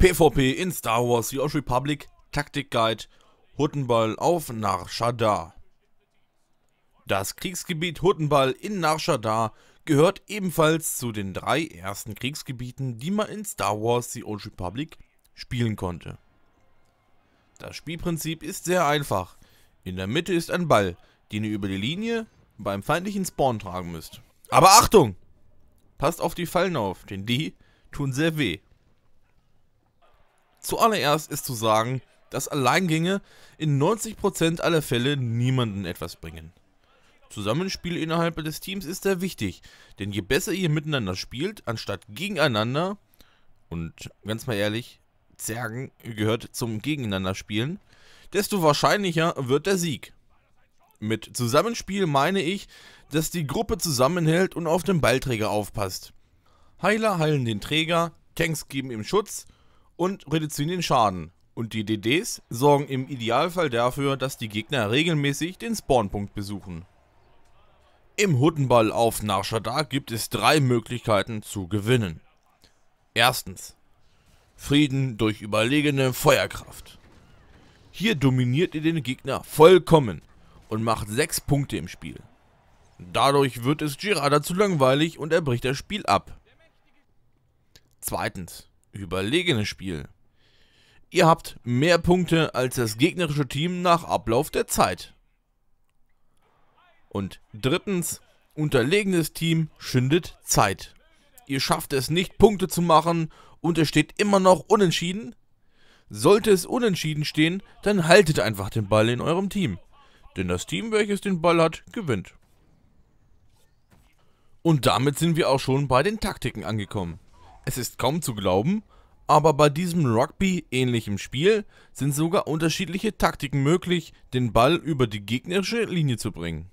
PvP in Star Wars The Old Republic Taktik Guide Huttenball auf Narshadar. Das Kriegsgebiet Huttenball in Narshadar gehört ebenfalls zu den drei ersten Kriegsgebieten, die man in Star Wars The Old Republic spielen konnte. Das Spielprinzip ist sehr einfach. In der Mitte ist ein Ball, den ihr über die Linie beim feindlichen Spawn tragen müsst. Aber Achtung! Passt auf die Fallen auf, denn die tun sehr weh. Zuallererst ist zu sagen, dass Alleingänge in 90% aller Fälle niemanden etwas bringen. Zusammenspiel innerhalb des Teams ist sehr wichtig, denn je besser ihr miteinander spielt, anstatt gegeneinander, und ganz mal ehrlich, Zergen gehört zum Gegeneinander spielen, desto wahrscheinlicher wird der Sieg. Mit Zusammenspiel meine ich, dass die Gruppe zusammenhält und auf den Ballträger aufpasst. Heiler heilen den Träger, Tanks geben ihm Schutz und reduzieren den Schaden. Und die DDs sorgen im Idealfall dafür, dass die Gegner regelmäßig den Spawnpunkt besuchen. Im Huttenball auf Narshadar gibt es drei Möglichkeiten zu gewinnen. Erstens Frieden durch überlegene Feuerkraft. Hier dominiert ihr den Gegner vollkommen und macht 6 Punkte im Spiel. Dadurch wird es Girada zu langweilig und er bricht das Spiel ab. Zweitens überlegenes Spiel. Ihr habt mehr Punkte als das gegnerische Team nach Ablauf der Zeit. Und drittens, unterlegenes Team schündet Zeit. Ihr schafft es nicht, Punkte zu machen und es steht immer noch unentschieden. Sollte es unentschieden stehen, dann haltet einfach den Ball in eurem Team. Denn das Team, welches den Ball hat, gewinnt. Und damit sind wir auch schon bei den Taktiken angekommen. Es ist kaum zu glauben, aber bei diesem Rugby-ähnlichen Spiel sind sogar unterschiedliche Taktiken möglich, den Ball über die gegnerische Linie zu bringen.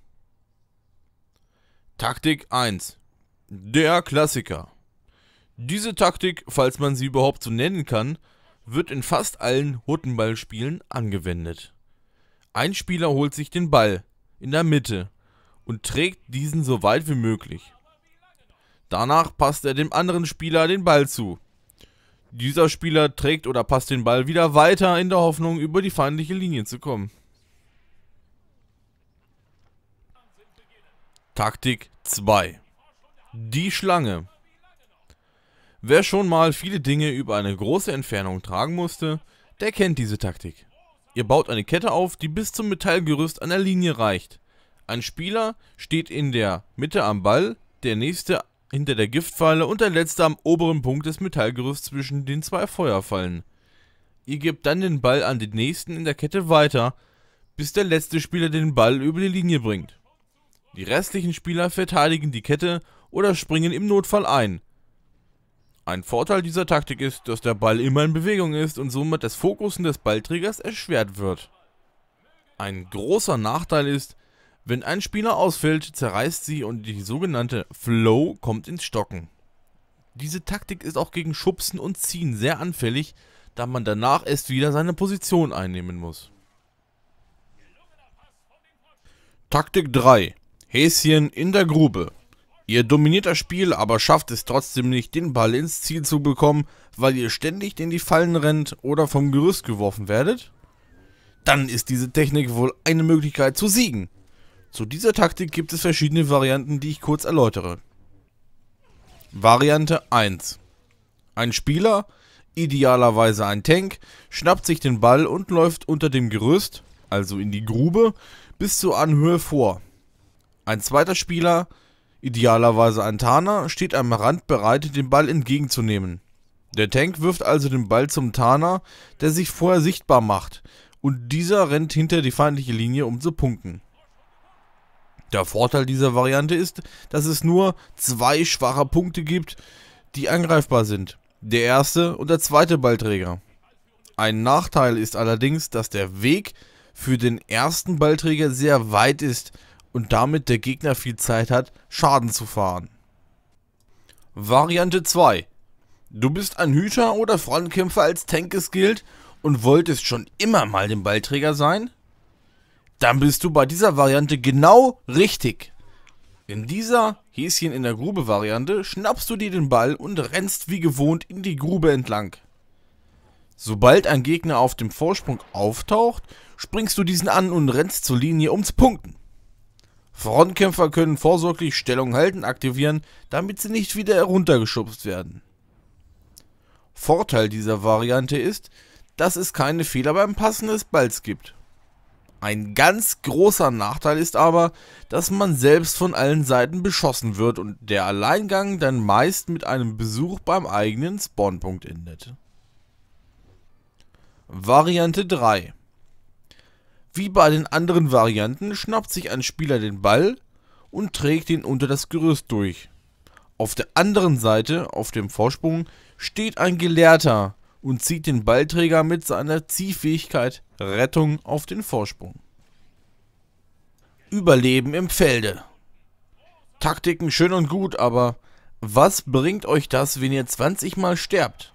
Taktik 1. Der Klassiker. Diese Taktik, falls man sie überhaupt so nennen kann, wird in fast allen Huttenballspielen angewendet. Ein Spieler holt sich den Ball in der Mitte und trägt diesen so weit wie möglich. Danach passt er dem anderen Spieler den Ball zu. Dieser Spieler trägt oder passt den Ball wieder weiter in der Hoffnung, über die feindliche Linie zu kommen. Taktik 2 Die Schlange Wer schon mal viele Dinge über eine große Entfernung tragen musste, der kennt diese Taktik. Ihr baut eine Kette auf, die bis zum Metallgerüst an der Linie reicht. Ein Spieler steht in der Mitte am Ball, der nächste hinter der Giftfalle und der letzte am oberen Punkt des Metallgerüsts zwischen den zwei Feuerfallen. Ihr gebt dann den Ball an den nächsten in der Kette weiter, bis der letzte Spieler den Ball über die Linie bringt. Die restlichen Spieler verteidigen die Kette oder springen im Notfall ein. Ein Vorteil dieser Taktik ist, dass der Ball immer in Bewegung ist und somit das Fokussen des Ballträgers erschwert wird. Ein großer Nachteil ist, wenn ein Spieler ausfällt, zerreißt sie und die sogenannte Flow kommt ins Stocken. Diese Taktik ist auch gegen Schubsen und Ziehen sehr anfällig, da man danach erst wieder seine Position einnehmen muss. Taktik 3. Häschen in der Grube. Ihr dominiert das Spiel, aber schafft es trotzdem nicht, den Ball ins Ziel zu bekommen, weil ihr ständig in die Fallen rennt oder vom Gerüst geworfen werdet? Dann ist diese Technik wohl eine Möglichkeit zu siegen. Zu dieser Taktik gibt es verschiedene Varianten, die ich kurz erläutere. Variante 1. Ein Spieler, idealerweise ein Tank, schnappt sich den Ball und läuft unter dem Gerüst, also in die Grube, bis zur Anhöhe vor. Ein zweiter Spieler, idealerweise ein Tarner, steht am Rand bereit, den Ball entgegenzunehmen. Der Tank wirft also den Ball zum Tarner, der sich vorher sichtbar macht, und dieser rennt hinter die feindliche Linie, um zu punkten. Der Vorteil dieser Variante ist, dass es nur zwei schwache Punkte gibt, die angreifbar sind. Der erste und der zweite Ballträger. Ein Nachteil ist allerdings, dass der Weg für den ersten Ballträger sehr weit ist und damit der Gegner viel Zeit hat, Schaden zu fahren. Variante 2. Du bist ein Hüter oder Frontkämpfer als Tank gilt und wolltest schon immer mal den Ballträger sein? Dann bist du bei dieser Variante genau richtig. In dieser Häschen in der Grube Variante schnappst du dir den Ball und rennst wie gewohnt in die Grube entlang. Sobald ein Gegner auf dem Vorsprung auftaucht, springst du diesen an und rennst zur Linie, um zu punkten. Frontkämpfer können vorsorglich Stellung halten aktivieren, damit sie nicht wieder heruntergeschubst werden. Vorteil dieser Variante ist, dass es keine Fehler beim Passen des Balls gibt. Ein ganz großer Nachteil ist aber, dass man selbst von allen Seiten beschossen wird und der Alleingang dann meist mit einem Besuch beim eigenen Spawnpunkt endet. Variante 3 Wie bei den anderen Varianten schnappt sich ein Spieler den Ball und trägt ihn unter das Gerüst durch. Auf der anderen Seite, auf dem Vorsprung, steht ein Gelehrter, und zieht den Ballträger mit seiner Ziehfähigkeit Rettung auf den Vorsprung. Überleben im Felde. Taktiken schön und gut, aber was bringt euch das, wenn ihr 20 Mal sterbt?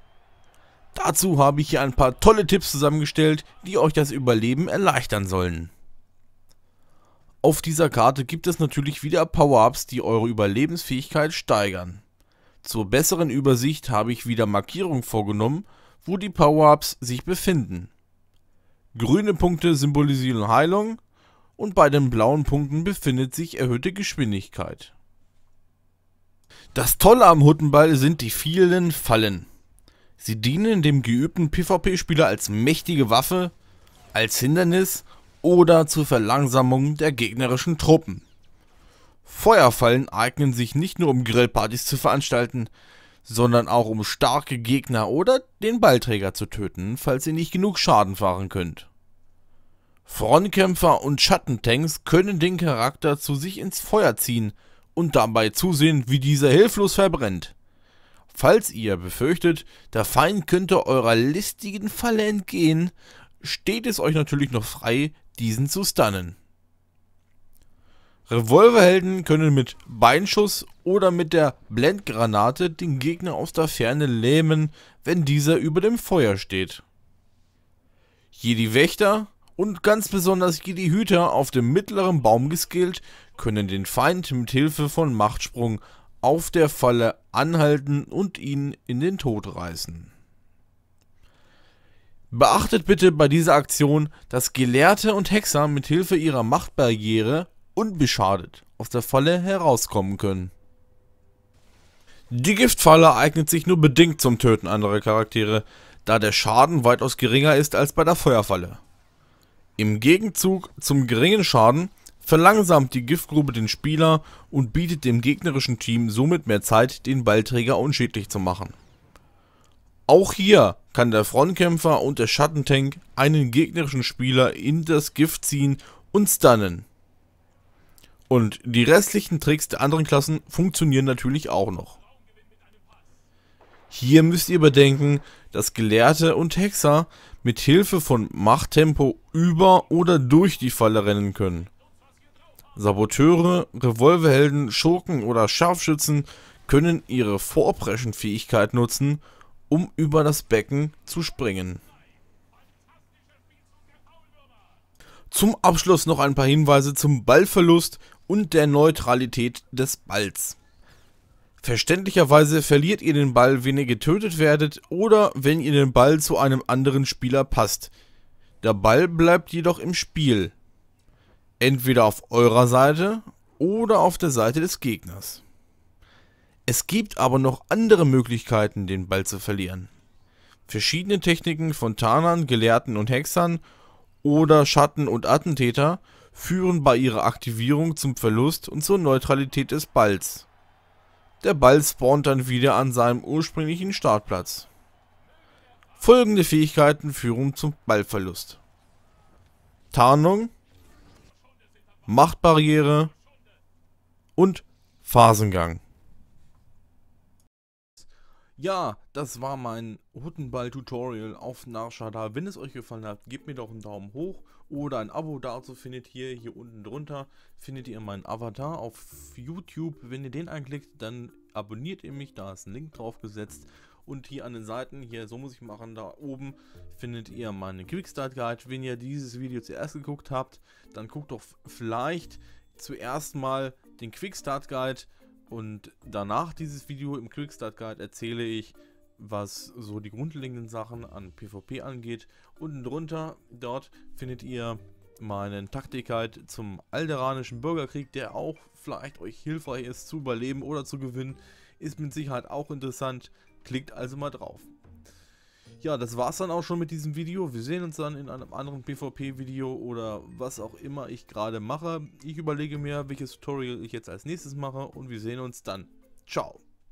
Dazu habe ich hier ein paar tolle Tipps zusammengestellt, die euch das Überleben erleichtern sollen. Auf dieser Karte gibt es natürlich wieder Power-Ups, die eure Überlebensfähigkeit steigern. Zur besseren Übersicht habe ich wieder Markierungen vorgenommen wo die Power-Ups sich befinden. Grüne Punkte symbolisieren Heilung und bei den blauen Punkten befindet sich erhöhte Geschwindigkeit. Das Tolle am Huttenball sind die vielen Fallen. Sie dienen dem geübten PvP-Spieler als mächtige Waffe, als Hindernis oder zur Verlangsamung der gegnerischen Truppen. Feuerfallen eignen sich nicht nur um Grillpartys zu veranstalten, sondern auch um starke Gegner oder den Ballträger zu töten, falls ihr nicht genug Schaden fahren könnt. Frontkämpfer und Schattentanks können den Charakter zu sich ins Feuer ziehen und dabei zusehen, wie dieser hilflos verbrennt. Falls ihr befürchtet, der Feind könnte eurer listigen Falle entgehen, steht es euch natürlich noch frei, diesen zu stunnen. Revolverhelden können mit Beinschuss oder mit der Blendgranate den Gegner aus der Ferne lähmen, wenn dieser über dem Feuer steht. Jedi-Wächter und ganz besonders Jedi-Hüter auf dem mittleren Baum geskillt können den Feind mit Hilfe von Machtsprung auf der Falle anhalten und ihn in den Tod reißen. Beachtet bitte bei dieser Aktion, dass Gelehrte und Hexer mit Hilfe ihrer Machtbarriere unbeschadet aus der Falle herauskommen können. Die Giftfalle eignet sich nur bedingt zum Töten anderer Charaktere, da der Schaden weitaus geringer ist als bei der Feuerfalle. Im Gegenzug zum geringen Schaden verlangsamt die Giftgrube den Spieler und bietet dem gegnerischen Team somit mehr Zeit, den Ballträger unschädlich zu machen. Auch hier kann der Frontkämpfer und der Schattentank einen gegnerischen Spieler in das Gift ziehen und stunnen. Und die restlichen Tricks der anderen Klassen funktionieren natürlich auch noch. Hier müsst ihr bedenken, dass Gelehrte und Hexer mit Hilfe von Machttempo über oder durch die Falle rennen können. Saboteure, Revolverhelden, Schurken oder Scharfschützen können ihre Vorpreschenfähigkeit nutzen, um über das Becken zu springen. Zum Abschluss noch ein paar Hinweise zum Ballverlust, und der Neutralität des Balls. Verständlicherweise verliert ihr den Ball, wenn ihr getötet werdet oder wenn ihr den Ball zu einem anderen Spieler passt. Der Ball bleibt jedoch im Spiel. Entweder auf eurer Seite oder auf der Seite des Gegners. Es gibt aber noch andere Möglichkeiten, den Ball zu verlieren. Verschiedene Techniken von Tarnern, Gelehrten und Hexern oder Schatten- und Attentäter führen bei ihrer Aktivierung zum Verlust und zur Neutralität des Balls. Der Ball spawnt dann wieder an seinem ursprünglichen Startplatz. Folgende Fähigkeiten führen zum Ballverlust. Tarnung, Machtbarriere und Phasengang. Ja, das war mein Huttenball-Tutorial auf Narshada. Wenn es euch gefallen hat, gebt mir doch einen Daumen hoch oder ein Abo. Dazu findet ihr hier unten drunter, findet ihr meinen Avatar auf YouTube. Wenn ihr den anklickt, dann abonniert ihr mich, da ist ein Link drauf gesetzt. Und hier an den Seiten, hier, so muss ich machen, da oben findet ihr meinen Quickstart Guide. Wenn ihr dieses Video zuerst geguckt habt, dann guckt doch vielleicht zuerst mal den Quickstart Guide und danach dieses Video im Quickstart Guide erzähle ich, was so die grundlegenden Sachen an PvP angeht. Unten drunter, dort findet ihr meinen Taktikguide zum Alderanischen Bürgerkrieg, der auch vielleicht euch hilfreich ist zu überleben oder zu gewinnen. Ist mit Sicherheit auch interessant, klickt also mal drauf ja, das war's dann auch schon mit diesem Video. Wir sehen uns dann in einem anderen PvP-Video oder was auch immer ich gerade mache. Ich überlege mir, welches Tutorial ich jetzt als nächstes mache und wir sehen uns dann. Ciao!